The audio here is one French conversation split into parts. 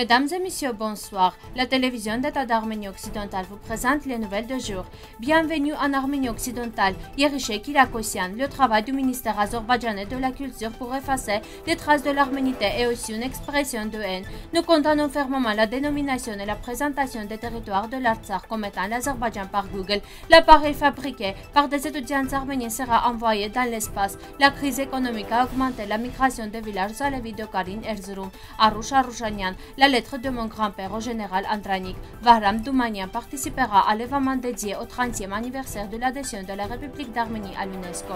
Mesdames et messieurs, bonsoir. La télévision d'État d'Arménie occidentale vous présente les nouvelles de jour. Bienvenue en Arménie occidentale. la Kilakosian, le travail du ministère azerbaïdjanais de la culture pour effacer les traces de l'arménité est aussi une expression de haine. Nous condamnons fermement la dénomination et la présentation des territoires de l'Artsakh comme étant l'Azerbaïdjan par Google. L'appareil fabriqué par des étudiants arméniens sera envoyé dans l'espace. La crise économique a augmenté la migration des villages à la ville de Karin Erzurum. Arusha Arushanian lettre de mon grand-père au général Andranik, Vahram Doumanian participera à l'événement dédié au 30e anniversaire de l'adhésion de la République d'Arménie à l'UNESCO.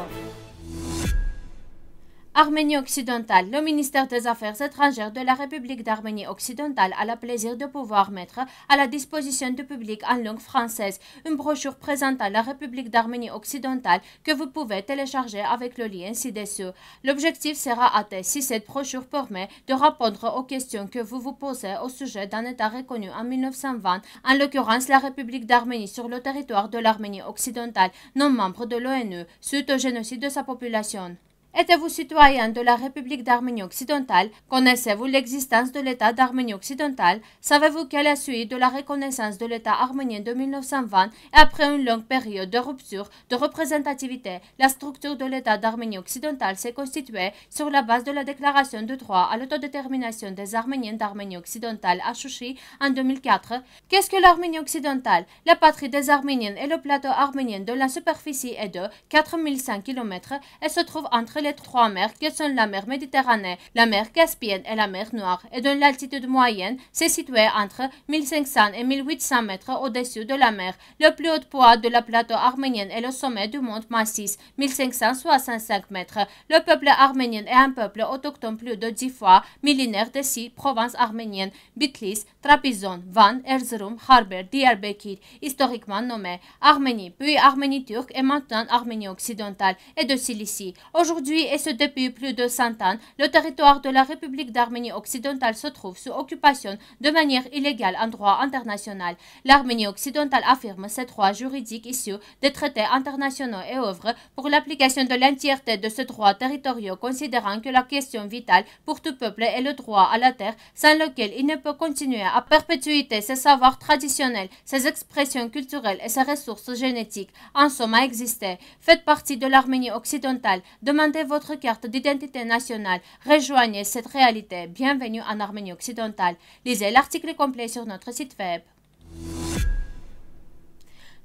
Arménie occidentale. Le ministère des Affaires étrangères de la République d'Arménie occidentale a le plaisir de pouvoir mettre à la disposition du public en langue française une brochure présentant la République d'Arménie occidentale que vous pouvez télécharger avec le lien ci-dessous. L'objectif sera atteint si cette brochure permet de répondre aux questions que vous vous posez au sujet d'un État reconnu en 1920, en l'occurrence la République d'Arménie sur le territoire de l'Arménie occidentale, non membre de l'ONU, suite au génocide de sa population. Êtes-vous citoyen de la République d'Arménie occidentale Connaissez-vous l'existence de l'État d'Arménie occidentale Savez-vous qu'à la suite de la reconnaissance de l'État arménien de 1920 et après une longue période de rupture de représentativité, la structure de l'État d'Arménie occidentale s'est constituée sur la base de la déclaration de droit à l'autodétermination des Arméniens d'Arménie occidentale à Chouchi en 2004 Qu'est-ce que l'Arménie occidentale La patrie des Arméniens et le plateau arménien de la superficie est de 4500 km et se trouve entre les trois mers que sont la mer Méditerranée, la mer Caspienne et la mer Noire, et dont l'altitude moyenne c'est située entre 1500 et 1800 mètres au-dessus de la mer. Le plus haut poids de la plateau arménienne est le sommet du mont Massis, 1565 mètres. Le peuple arménien est un peuple autochtone plus de dix fois millénaire de six provinces arméniennes, Bitlis, Trapizon, Van, Erzurum, Harber, Diyarbakir, historiquement nommé Arménie, puis Arménie turque et maintenant Arménie occidentale et de Cilicie. Aujourd'hui, et ce depuis plus de 100 ans, le territoire de la République d'Arménie occidentale se trouve sous occupation de manière illégale en droit international. L'Arménie occidentale affirme ses droits juridiques issus des traités internationaux et œuvre pour l'application de l'entièreté de ce droit territorial, considérant que la question vitale pour tout peuple est le droit à la terre, sans lequel il ne peut continuer à perpétuer ses savoirs traditionnels, ses expressions culturelles et ses ressources génétiques. En somme, à exister. Faites partie de l'Arménie occidentale. Demandez votre carte d'identité nationale. Rejoignez cette réalité. Bienvenue en Arménie occidentale. Lisez l'article complet sur notre site web.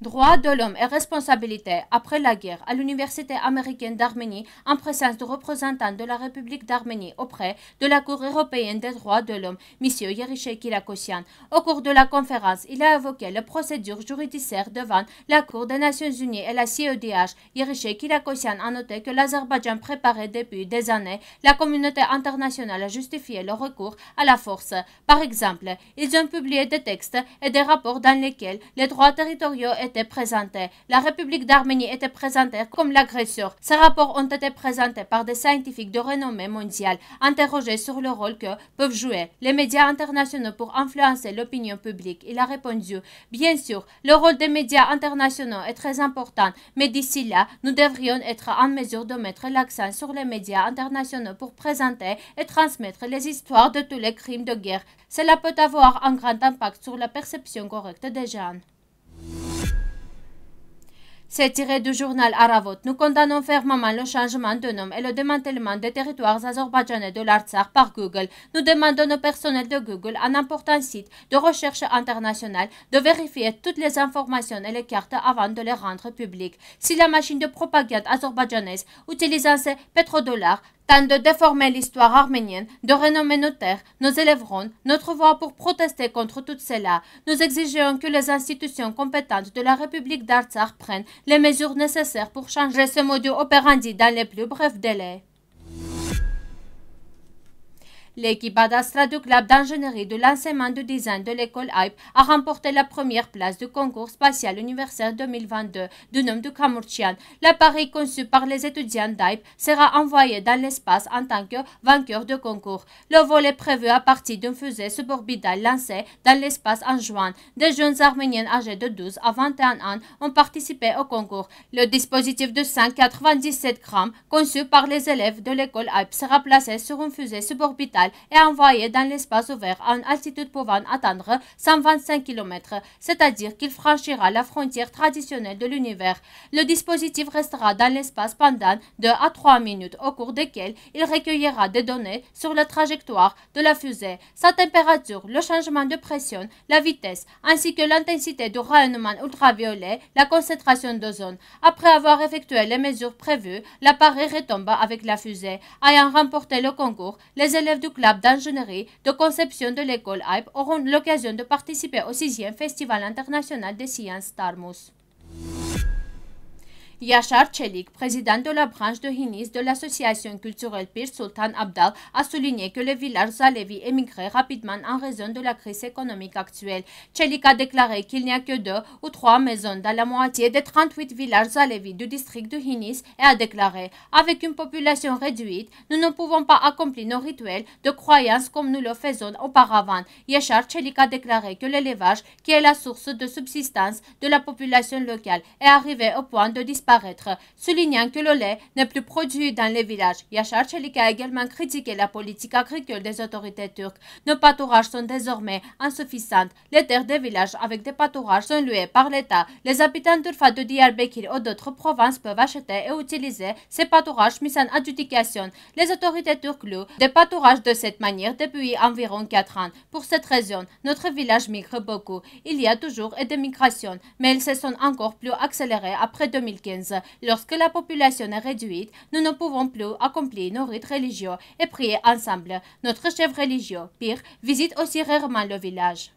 Droits de l'homme et responsabilité après la guerre à l'Université américaine d'Arménie en présence de représentants de la République d'Arménie auprès de la Cour européenne des droits de l'homme, M. Yerichek Kilakosian. Au cours de la conférence, il a évoqué les procédures juridiques devant la Cour des Nations Unies et la CEDH. Yerishe Kilakosyan a noté que l'Azerbaïdjan préparait depuis des années la communauté internationale à justifier le recours à la force. Par exemple, ils ont publié des textes et des rapports dans lesquels les droits territoriaux et la République d'Arménie était présentée comme l'agresseur. Ces rapports ont été présentés par des scientifiques de renommée mondiale, interrogés sur le rôle que peuvent jouer les médias internationaux pour influencer l'opinion publique. Il a répondu, bien sûr, le rôle des médias internationaux est très important, mais d'ici là, nous devrions être en mesure de mettre l'accent sur les médias internationaux pour présenter et transmettre les histoires de tous les crimes de guerre. Cela peut avoir un grand impact sur la perception correcte des jeunes. C'est tiré du journal Aravot. Nous condamnons fermement le changement de nom et le démantèlement des territoires azerbaïdjanais de l'Artsakh par Google. Nous demandons au personnel de Google, un important site de recherche internationale, de vérifier toutes les informations et les cartes avant de les rendre publiques. Si la machine de propagande azerbaïdjanaise utilisant ces pétrodollars Tant de déformer l'histoire arménienne, de renommer nos terres, nos élèverons, notre voix pour protester contre tout cela. Nous exigeons que les institutions compétentes de la République d'Artsakh prennent les mesures nécessaires pour changer ce modus operandi dans les plus brefs délais. L'équipe Adastra du club d'ingénierie de l'enseignement de design de l'école Hype a remporté la première place du concours spatial universel 2022 du nom de Kamurchian. L'appareil conçu par les étudiants d'Hype sera envoyé dans l'espace en tant que vainqueur de concours. Le vol est prévu à partir d'une fusée suborbital lancée dans l'espace en juin. Des jeunes arméniens âgés de 12 à 21 ans ont participé au concours. Le dispositif de 197 grammes conçu par les élèves de l'école Hype sera placé sur une fusée suborbital envoyé dans l'espace ouvert à une altitude pouvant atteindre 125 km, c'est-à-dire qu'il franchira la frontière traditionnelle de l'univers. Le dispositif restera dans l'espace pendant 2 à 3 minutes au cours desquelles il recueillera des données sur la trajectoire de la fusée, sa température, le changement de pression, la vitesse, ainsi que l'intensité du rayonnement ultraviolet, la concentration d'ozone. Après avoir effectué les mesures prévues, l'appareil retombe avec la fusée. Ayant remporté le concours, les élèves du club d'ingénierie de conception de l'école Hype auront l'occasion de participer au 6e Festival international des sciences Tarmus. Yachar Chelik, président de la branche de Hinis de l'association culturelle Pir Sultan Abdal, a souligné que les villages Zalevi émigraient rapidement en raison de la crise économique actuelle. Chelik a déclaré qu'il n'y a que deux ou trois maisons dans la moitié des 38 villages Zalevi du district de Hinis et a déclaré Avec une population réduite, nous ne pouvons pas accomplir nos rituels de croyance comme nous le faisons auparavant. Yachar Chelik a déclaré que l'élevage, qui est la source de subsistance de la population locale, est arrivé au point de disparition soulignant que le lait n'est plus produit dans les villages. Yachar Çelik a également critiqué la politique agricole des autorités turques. Nos pâturages sont désormais insuffisantes. Les terres des villages avec des pâturages sont louées par l'État. Les habitants d'Urfa de Diyarbakir ou d'autres provinces peuvent acheter et utiliser ces pâturages mis en adjudication. Les autorités turques louent des pâturages de cette manière depuis environ 4 ans. Pour cette raison, notre village migre beaucoup. Il y a toujours des migrations, mais elles se sont encore plus accélérées après 2015. Lorsque la population est réduite, nous ne pouvons plus accomplir nos rites religieux et prier ensemble. Notre chef religieux, Pire, visite aussi rarement le village.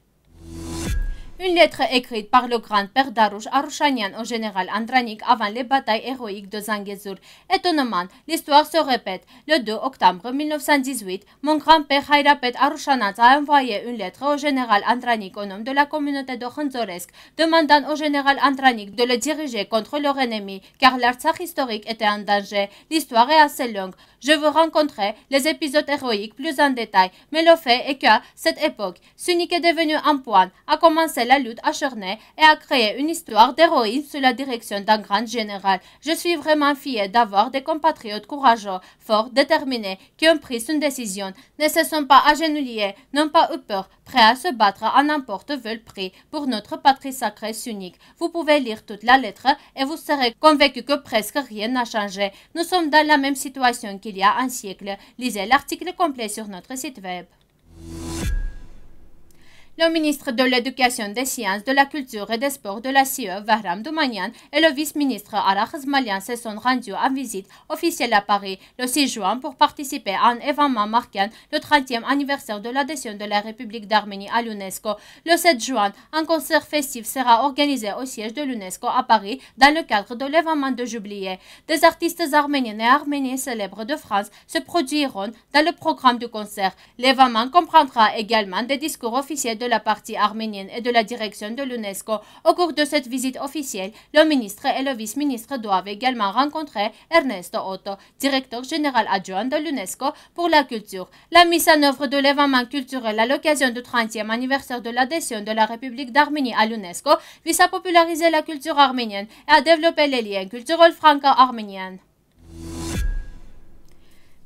Une lettre écrite par le grand-père d'Arouche Arouchanian au général Andranik avant les batailles héroïques de Zangezur. Étonnamment, l'histoire se répète. Le 2 octobre 1918, mon grand-père Hayrapet Arouchanat a envoyé une lettre au général Andranik au nom de la communauté de Khonzoresk, demandant au général Andranik de le diriger contre leur ennemi, car l'Artsakh historique était en danger. L'histoire est assez longue. Je veux rencontrer les épisodes héroïques plus en détail, mais le fait est que, cette époque, Sunik est devenu un point, a commencé la la lutte acharnée et a créé une histoire d'héroïne sous la direction d'un grand général. Je suis vraiment fier d'avoir des compatriotes courageux, forts, déterminés, qui ont pris une décision, ne se sont pas agenouillés, n'ont pas eu peur, prêts à se battre à n'importe quel prix pour notre patrie sacrée unique. Vous pouvez lire toute la lettre et vous serez convaincu que presque rien n'a changé. Nous sommes dans la même situation qu'il y a un siècle. Lisez l'article complet sur notre site web. Le ministre de l'Éducation, des Sciences, de la Culture et des Sports de la CIE, Vahram Doumanian, et le vice-ministre Arach Zmalian se sont rendus en visite officielle à Paris le 6 juin pour participer à un événement marquant le 30e anniversaire de l'adhésion de la République d'Arménie à l'UNESCO. Le 7 juin, un concert festif sera organisé au siège de l'UNESCO à Paris dans le cadre de l'événement de Jubilé. Des artistes arméniens et arméniens célèbres de France se produiront dans le programme du concert. L'événement comprendra également des discours officiels de la partie arménienne et de la direction de l'UNESCO. Au cours de cette visite officielle, le ministre et le vice-ministre doivent également rencontrer Ernesto Otto, directeur général adjoint de l'UNESCO pour la culture. La mise en œuvre de l'événement culturel à l'occasion du 30e anniversaire de l'adhésion de la République d'Arménie à l'UNESCO vise à populariser la culture arménienne et à développer les liens culturels franco-arméniens.